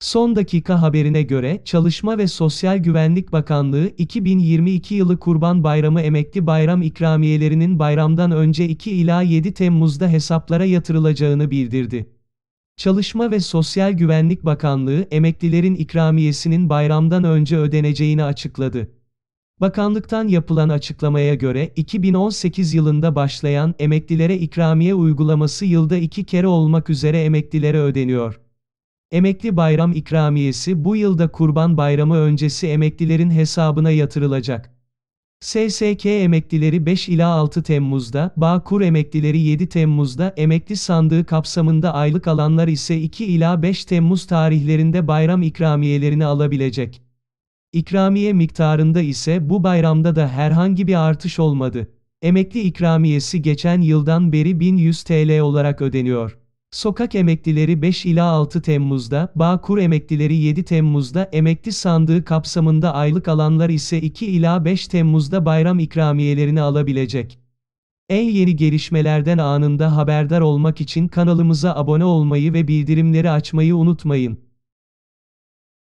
Son dakika haberine göre, Çalışma ve Sosyal Güvenlik Bakanlığı 2022 yılı Kurban Bayramı emekli bayram ikramiyelerinin bayramdan önce 2 ila 7 Temmuz'da hesaplara yatırılacağını bildirdi. Çalışma ve Sosyal Güvenlik Bakanlığı emeklilerin ikramiyesinin bayramdan önce ödeneceğini açıkladı. Bakanlıktan yapılan açıklamaya göre 2018 yılında başlayan emeklilere ikramiye uygulaması yılda iki kere olmak üzere emeklilere ödeniyor. Emekli bayram ikramiyesi bu yılda Kurban Bayramı öncesi emeklilerin hesabına yatırılacak. SSK emeklileri 5 ila 6 Temmuz'da, Bağkur emeklileri 7 Temmuz'da, emekli sandığı kapsamında aylık alanlar ise 2 ila 5 Temmuz tarihlerinde bayram ikramiyelerini alabilecek. İkramiye miktarında ise bu bayramda da herhangi bir artış olmadı. Emekli ikramiyesi geçen yıldan beri 1100 TL olarak ödeniyor. Sokak emeklileri 5 ila 6 Temmuz'da, Bağkur emeklileri 7 Temmuz'da emekli sandığı kapsamında aylık alanlar ise 2 ila 5 Temmuz'da bayram ikramiyelerini alabilecek. En yeni gelişmelerden anında haberdar olmak için kanalımıza abone olmayı ve bildirimleri açmayı unutmayın.